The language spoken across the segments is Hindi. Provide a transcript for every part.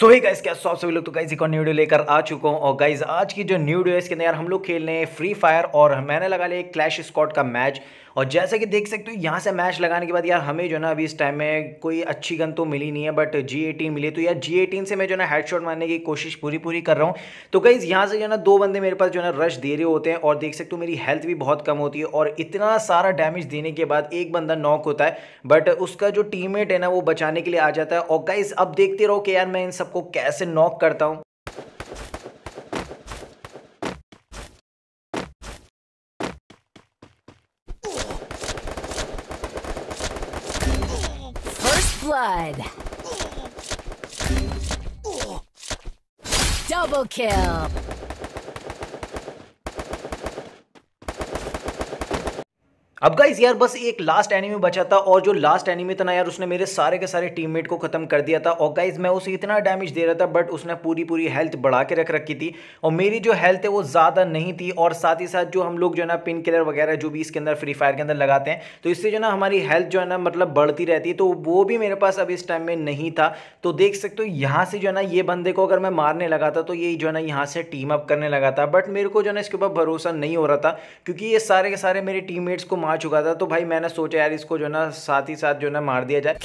सो ही गाइस क्या सॉफ्ट सभी लोग तो गाइज एक और वीडियो लेकर आ चुका हूँ और गाइज आज की जो न्यू वीडियो इसके अंदर यार हम लोग खेल रहे हैं फ्री फायर और मैंने लगा लिया क्लैश स्कॉट का मैच और जैसे कि देख सकते हो यहाँ से मैच लगाने के बाद यार हमें जो ना अभी इस टाइम में कोई अच्छी गन तो मिली नहीं है बट जी एटीन मिली तो यार जी एटीन से मैं जो ना हेडशॉट मारने की कोशिश पूरी पूरी कर रहा हूँ तो गाइज यहाँ से जो ना दो बंदे मेरे पास जो ना रश दे रहे होते हैं और देख सकते हो मेरी हेल्थ भी बहुत कम होती है और इतना सारा डैमेज देने के बाद एक बंदा नॉक होता है बट उसका जो मेट है ना वो बचाने के लिए आ जाता है और गाइज अब देखते रहो कि यार मैं इन सब सबको कैसे नॉक करता हूं फर्स्ट ब्लड डबल अब गाइज यार बस एक लास्ट एनिमी बचा था और जो लास्ट एनिमी था ना यार उसने मेरे सारे के सारे टीममेट को खत्म कर दिया था और गाइज मैं उसे इतना डैमेज दे रहा था बट उसने पूरी पूरी हेल्थ बढ़ा के रख रखी थी और मेरी जो हेल्थ है वो ज़्यादा नहीं थी और साथ ही साथ जो हम लोग जो है ना पिन किलर वगैरह जो भी इसके अंदर फ्री फायर के अंदर लगाते हैं तो इससे जो ना हमारी हेल्थ जो है ना मतलब बढ़ती रहती है तो वो भी मेरे पास अब इस टाइम में नहीं था तो देख सकते हो यहाँ से जो है ना ये बंदे को अगर मैं मारने लगा था तो ये जो है ना यहाँ से टीम अप करने लगा था बट मेरे को जो है ना इसके ऊपर भरोसा नहीं हो रहा था क्योंकि ये सारे के सारे मेरे टीम को मार चुका था तो भाई मैंने सोचा यार इसको जो ना साथ ही साथ जो ना मार दिया जाए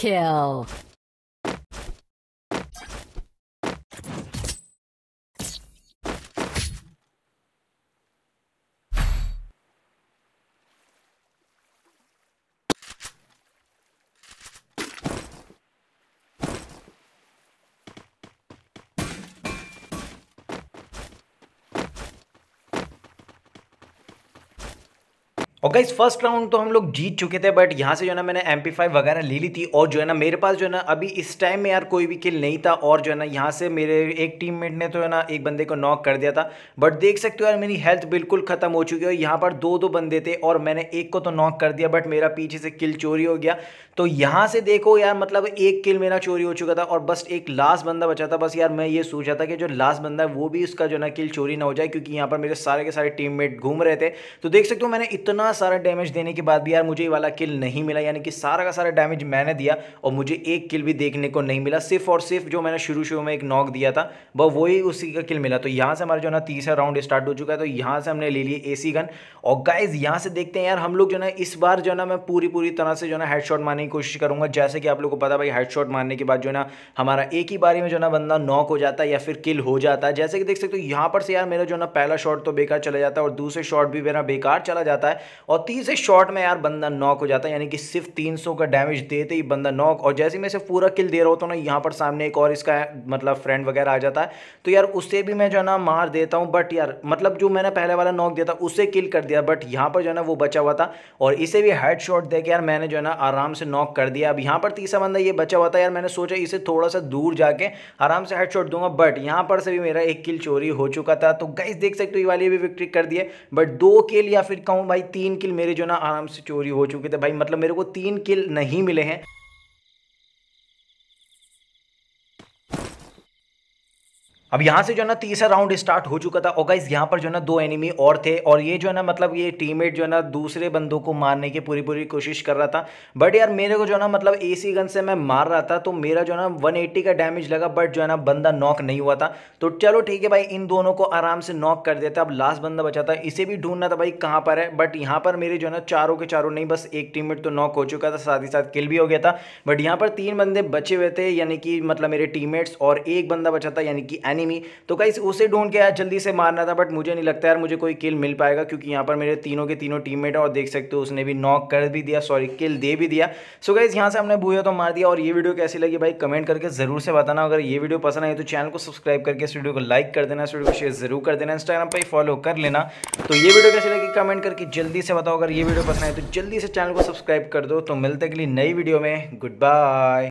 और गाइस फर्स्ट राउंड तो हम लोग जीत चुके थे बट यहाँ से जो है ना मैंने एम फाइव वगैरह ले ली थी और जो है ना मेरे पास जो है ना अभी इस टाइम में यार कोई भी किल नहीं था और जो है ना यहाँ से मेरे एक टीममेट ने तो है ना एक बंदे को नॉक कर दिया था बट देख सकते हो यार मेरी हेल्थ बिल्कुल ख़त्म हो चुकी है यहाँ पर दो दो बंदे थे और मैंने एक को तो नॉक कर दिया बट मेरा पीछे से किल चोरी हो गया तो यहाँ से देखो यार मतलब एक किल मेरा चोरी हो चुका था और बस एक लास्ट बंदा बचा था बस यार मैं ये सोच रहा था कि जो लास्ट बंदा है वो भी उसका जो है ना किल चोरी ना हो जाए क्योंकि यहाँ पर मेरे सारे के सारे टीम घूम रहे थे तो देख सकते हो मैंने इतना इतना सारा डैमेज देने के बाद भी यार मुझे ये वाला किल नहीं मिला यानी कि सारा का सारा डैमेज मैंने दिया और मुझे एक किल भी देखने को नहीं मिला सिर्फ और सिर्फ जो मैंने शुरू शुरू में एक नॉक दिया था वह वही उसी का किल मिला तो यहाँ से हमारा जो ना तीसरा राउंड स्टार्ट हो चुका है तो यहाँ से हमने ले लिया ए गन और गाइज यहाँ से देखते हैं यार हम लोग जो ना इस बार जो ना मैं पूरी पूरी तरह से जो ना हेड मारने की कोशिश करूँगा जैसे कि आप लोग को पता भाई हेड मारने के बाद जो ना हमारा एक ही बारी में जो ना बंदा नॉक हो जाता है या फिर किल हो जाता है जैसे कि देख सकते हो यहाँ पर से यार मेरा जो ना पहला शॉट तो बेकार चला जाता है और दूसरे शॉट भी मेरा बेकार चला जाता है और तीसरे शॉट में यार बंदा नॉक हो जाता है यानी कि सिर्फ तीन का डैमेज देते ही बंदा नॉक और जैसे मैं इसे पूरा किल दे रहा होता हूँ ना यहाँ पर सामने एक और इसका मतलब फ्रेंड वगैरह आ जाता है तो यार उससे भी मैं जो है ना मार देता हूँ बट यार मतलब जो मैंने पहले वाला नॉक दिया था उससे किल कर दिया बट यहाँ पर जो है ना वो बचा हुआ था और इसे भी हेड शॉट दे यार मैंने जो है ना आराम से नॉक कर दिया अब यहाँ पर तीसरा बंदा ये बचा हुआ था यार मैंने सोचा इसे थोड़ा सा दूर जाके आराम से हेड शॉट दूंगा बट यहाँ पर से भी मेरा एक किल चोरी हो चुका था तो गाइस देख सकते हो ये वाली भी विक्ट्री कर दी है बट दो किल या फिर कहूँ भाई तीन तीन किल मेरे जो ना आराम से चोरी हो चुके थे भाई मतलब मेरे को तीन किल नहीं मिले हैं अब यहाँ से जो है ना तीसरा राउंड स्टार्ट हो चुका था और गाइज यहाँ पर जो है ना दो एनिमी और थे और ये जो है ना मतलब ये टीममेट जो है ना दूसरे बंदों को मारने की पूरी पूरी कोशिश कर रहा था बट यार मेरे को जो है ना मतलब एसी गन से मैं मार रहा था तो मेरा जो है ना 180 का डैमेज लगा बट जो है ना बंदा नॉक नहीं हुआ था तो चलो ठीक है भाई इन दोनों को आराम से नॉक कर देते अब लास्ट बंदा बचा था इसे भी ढूंढना था भाई कहाँ पर है बट यहाँ पर मेरे जो है ना चारों के चारों नहीं बस एक टीम तो नॉक हो चुका था साथ ही साथ किल भी हो गया था बट यहाँ पर तीन बंदे बचे हुए थे यानी कि मतलब मेरे टीम और एक बंदा बचा था यानी कि एनी एनिमी तो गाइस उसे ढूंढ के यार जल्दी से मारना था बट मुझे नहीं लगता यार मुझे कोई किल मिल पाएगा क्योंकि यहाँ पर मेरे तीनों के तीनों टीम मेट और देख सकते हो उसने भी नॉक कर भी दिया सॉरी किल दे भी दिया सो गाइज यहाँ से हमने भूया तो मार दिया और ये वीडियो कैसी लगी भाई कमेंट करके जरूर से बताना अगर ये वीडियो पसंद आई तो चैनल को सब्सक्राइब करके इस वीडियो को लाइक कर देना इस वीडियो को शेयर जरूर कर देना इंस्टाग्राम पर फॉलो कर लेना तो ये वीडियो कैसी लगी कमेंट करके जल्दी से बताओ अगर ये वीडियो पसंद आए तो जल्दी से चैनल को सब्सक्राइब कर दो तो मिलते के नई वीडियो में गुड बाय